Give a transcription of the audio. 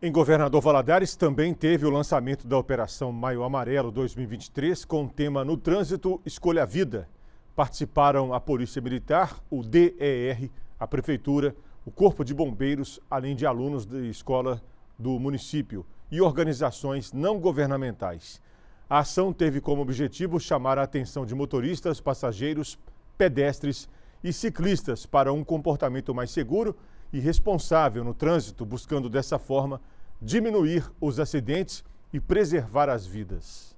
Em Governador Valadares também teve o lançamento da Operação Maio Amarelo 2023 com o tema No Trânsito Escolha a Vida. Participaram a Polícia Militar, o DER, a Prefeitura, o Corpo de Bombeiros, além de alunos da escola do município e organizações não governamentais. A ação teve como objetivo chamar a atenção de motoristas, passageiros, pedestres e ciclistas para um comportamento mais seguro e responsável no trânsito, buscando dessa forma diminuir os acidentes e preservar as vidas.